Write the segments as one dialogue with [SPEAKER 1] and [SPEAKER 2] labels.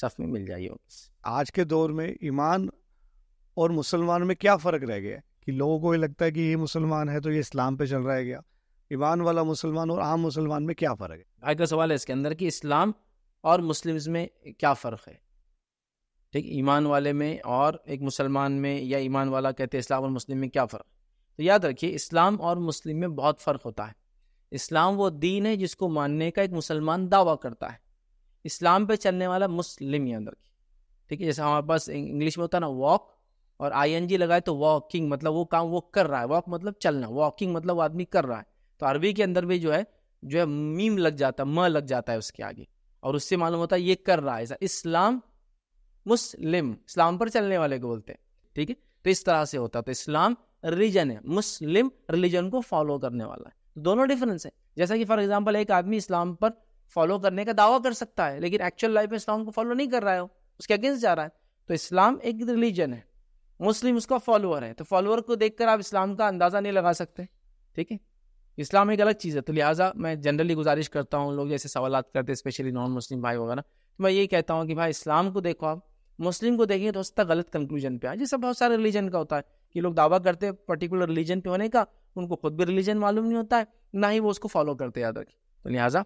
[SPEAKER 1] सफ़ में मिल जाइए आज के दौर में ईमान और मुसलमान में क्या फ़र्क रह गया कि लोगों को ये लगता है कि ये मुसलमान है तो ये इस्लाम पे चल रहा है क्या ईमान वाला मुसलमान और आम मुसलमान में क्या फ़र्क है
[SPEAKER 2] आज का सवाल है इसके अंदर कि इस्लाम और मुस्लिम में क्या फ़र्क है ठीक ईमान वाले में और एक मुसलमान में या ईमान वाला कहते हैं इस्लाम और मुस्लिम में क्या फ़र्क तो याद रखिए इस्लाम और मुस्लिम में बहुत फ़र्क होता है इस्लाम वो दीन है जिसको मानने का एक मुसलमान दावा करता है इस्लाम पे चलने वाला मुस्लिम याद रखिए ठीक है जैसे हमारे पास इंग्लिश में होता है ना वॉक और आई एन जी लगाए तो वॉकिंग मतलब वो काम वो कर रहा है वॉक मतलब चलना वॉकिंग मतलब वो आदमी कर रहा है तो अरबी के अंदर भी जो है जो है मीम लग जाता है म लग जाता है उसके आगे और उससे मालूम होता है ये कर रहा है ऐसा इस्लाम मुस्लिम इस्लाम पर चलने वाले को बोलते हैं ठीक है तो इस तरह से होता है तो इस्लाम रिलीजन है मुस्लिम रिलीजन को फॉलो करने वाला है तो दोनों डिफरेंस है जैसा कि फॉर एग्जाम्पल एक आदमी इस्लाम पर फॉलो करने का दावा कर सकता है लेकिन एक्चुअल लाइफ में इस्लाम को फॉलो नहीं कर रहा है उसके अगेंस्ट जा रहा है तो इस्लाम एक रिलीजन है मुस्लिम उसका फॉलोअर है तो फॉलोअर को देखकर आप इस्लाम का अंदाज़ा नहीं लगा सकते ठीक है इस्लाम एक अलग चीज़ है तो लिहाजा मैं जनरली गुजारिश करता हूँ लोग जैसे सवाल करते हैं स्पेशली नॉन मुस्लिम भाई वगैरह तो मैं यही कहता हूँ कि भाई इस्लाम को देखो आप मुस्लिम को देखेंगे तो तक गलत कंक्लूजन पे आए जैसे बहुत सारे रिलीजन का होता है कि लोग दावा करते हैं पर्टिकुलर रिलीजन पे होने का उनको खुद भी रिलीजन मालूम नहीं होता है ना ही वो उसको फॉलो करते याद रखें तो लिहाजा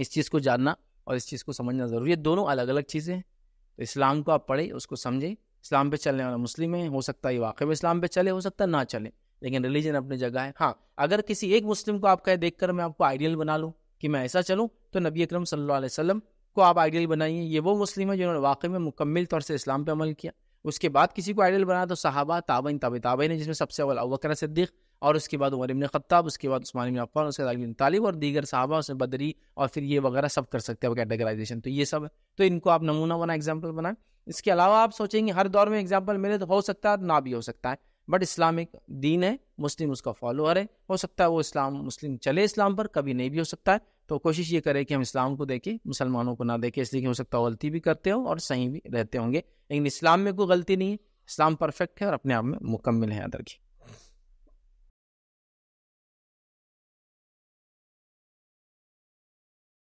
[SPEAKER 2] इस चीज़ को जानना और इस चीज़ को समझना ज़रूरी है दोनों अलग अलग चीज़ें हैं तो इस्लाम को आप पढ़ें उसको समझें इस्लाम पे चलने वाला मुस्लिम है हो सकता है ये वाकई में इस्लाम पे चले हो सकता है ना चले लेकिन रिलीजन अपनी जगह है हाँ अगर किसी एक मुस्लिम को आप कहे देख कर मैं आपको आइडियल बना लूँ कि मैं ऐसा चलूँ तो नबी अक्रम सल्ला वसलम को आप आइडियल बनाइए ये वो मुस्लिम है जिन्होंने वाकई में मुकम्मल तौर से इस्लाम पर अमल किया उसके बाद किसी को आइडियल बनाया तो साहबा ताबन ताब ताबे है जिसमें सबसे अवल अबकर सिद्दीक और उसके बाद उमर इबन ख़त्ताब उसके बाद उस्मान इबन अफान उसके बाद तालिब और दीगर साहबा उसमें बदरी और फिर ये वगैरह सब कर सकते हैं कैटेगराइजेशन तो ये सब है तो इनको आप नमूना बना एग्जाम्पल बनाएं इसके अलावा आप सोचेंगे हर दौर में एग्जाम्पल मिले तो हो सकता है ना भी हो सकता है बट इस्लामिक दीन है मुस्लिम उसका फॉलोअर है हो सकता है वो इस्लाम मुस्लिम चले इस्लाम पर कभी नहीं भी हो सकता है तो कोशिश ये करें कि हम इस्लाम को देखें मुसलमानों को ना देखें इसलिए कि हो सकता है गलती भी करते हो और सही भी रहते होंगे लेकिन इस्लाम में कोई गलती नहीं है इस्लाम परफेक्ट है और अपने आप में
[SPEAKER 1] मुकम्मल है याद रखिए